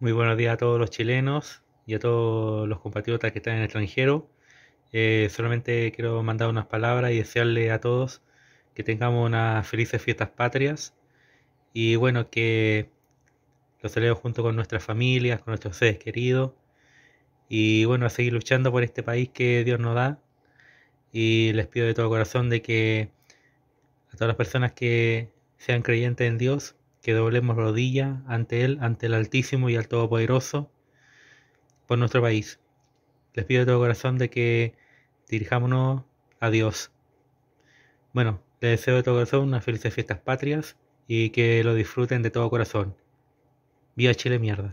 Muy buenos días a todos los chilenos y a todos los compatriotas que están en el extranjero. Eh, solamente quiero mandar unas palabras y desearle a todos que tengamos unas felices fiestas patrias y bueno, que lo celebremos junto con nuestras familias, con nuestros seres queridos y bueno, a seguir luchando por este país que Dios nos da y les pido de todo corazón de que a todas las personas que sean creyentes en Dios que doblemos rodillas ante Él, ante el Altísimo y al Todopoderoso, por nuestro país. Les pido de todo corazón de que dirijámonos a Dios. Bueno, les deseo de todo corazón unas felices fiestas patrias y que lo disfruten de todo corazón. Viva Chile mierda.